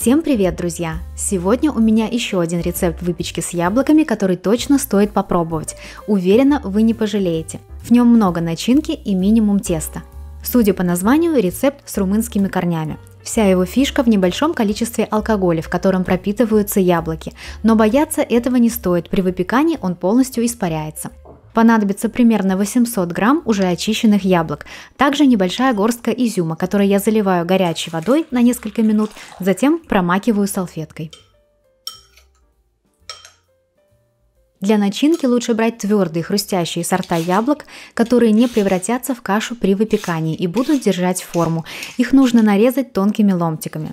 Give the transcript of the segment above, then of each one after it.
Всем привет, друзья! Сегодня у меня еще один рецепт выпечки с яблоками, который точно стоит попробовать. Уверена, вы не пожалеете. В нем много начинки и минимум теста. Судя по названию, рецепт с румынскими корнями. Вся его фишка в небольшом количестве алкоголя, в котором пропитываются яблоки. Но бояться этого не стоит, при выпекании он полностью испаряется. Понадобится примерно 800 грамм уже очищенных яблок. Также небольшая горстка изюма, который я заливаю горячей водой на несколько минут, затем промакиваю салфеткой. Для начинки лучше брать твердые хрустящие сорта яблок, которые не превратятся в кашу при выпекании и будут держать форму. Их нужно нарезать тонкими ломтиками.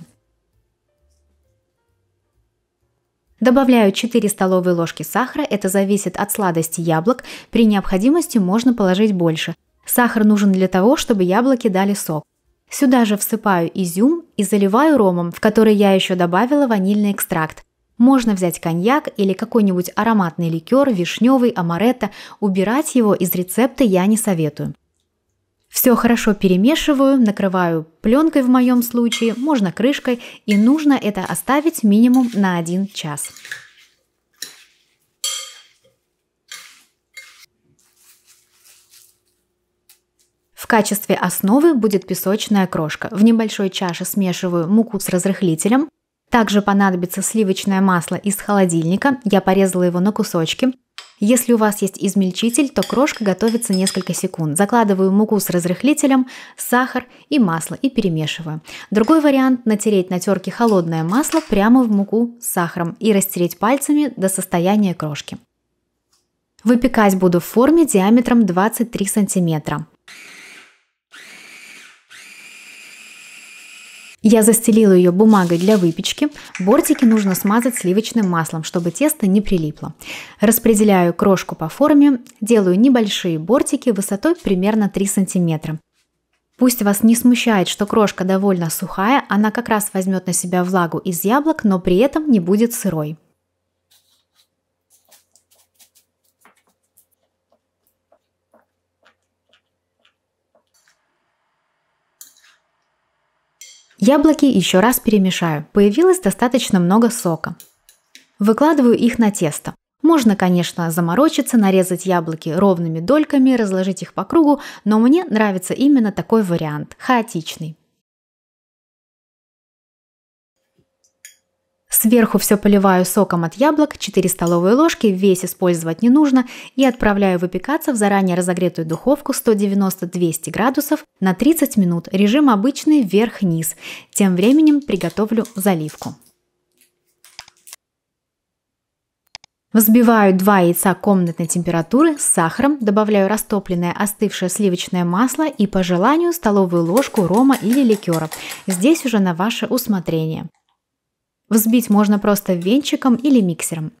Добавляю 4 столовые ложки сахара, это зависит от сладости яблок, при необходимости можно положить больше. Сахар нужен для того, чтобы яблоки дали сок. Сюда же всыпаю изюм и заливаю ромом, в который я еще добавила ванильный экстракт. Можно взять коньяк или какой-нибудь ароматный ликер, вишневый, амаретто, убирать его из рецепта я не советую. Все хорошо перемешиваю, накрываю пленкой в моем случае, можно крышкой, и нужно это оставить минимум на 1 час. В качестве основы будет песочная крошка. В небольшой чаше смешиваю муку с разрыхлителем. Также понадобится сливочное масло из холодильника, я порезала его на кусочки – если у вас есть измельчитель, то крошка готовится несколько секунд. Закладываю муку с разрыхлителем, сахар и масло и перемешиваю. Другой вариант – натереть на терке холодное масло прямо в муку с сахаром и растереть пальцами до состояния крошки. Выпекать буду в форме диаметром 23 см. Я застелила ее бумагой для выпечки. Бортики нужно смазать сливочным маслом, чтобы тесто не прилипло. Распределяю крошку по форме, делаю небольшие бортики высотой примерно 3 сантиметра. Пусть вас не смущает, что крошка довольно сухая, она как раз возьмет на себя влагу из яблок, но при этом не будет сырой. Яблоки еще раз перемешаю. Появилось достаточно много сока. Выкладываю их на тесто. Можно, конечно, заморочиться, нарезать яблоки ровными дольками, разложить их по кругу, но мне нравится именно такой вариант – хаотичный. Сверху все поливаю соком от яблок, 4 столовые ложки, весь использовать не нужно, и отправляю выпекаться в заранее разогретую духовку 190-200 градусов на 30 минут, режим обычный вверх-низ. Тем временем приготовлю заливку. Взбиваю 2 яйца комнатной температуры с сахаром, добавляю растопленное остывшее сливочное масло и по желанию столовую ложку рома или ликера. Здесь уже на ваше усмотрение. Взбить можно просто венчиком или миксером.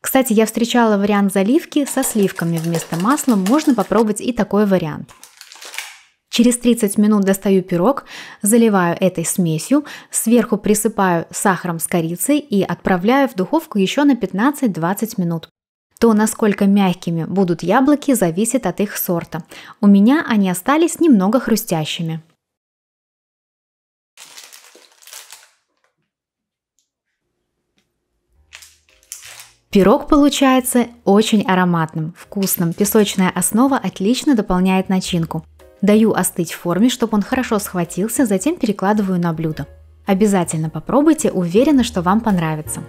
Кстати, я встречала вариант заливки со сливками вместо масла, можно попробовать и такой вариант. Через 30 минут достаю пирог, заливаю этой смесью, сверху присыпаю сахаром с корицей и отправляю в духовку еще на 15-20 минут. То, насколько мягкими будут яблоки, зависит от их сорта. У меня они остались немного хрустящими. Пирог получается очень ароматным, вкусным. Песочная основа отлично дополняет начинку. Даю остыть в форме, чтобы он хорошо схватился, затем перекладываю на блюдо. Обязательно попробуйте, уверена, что вам понравится.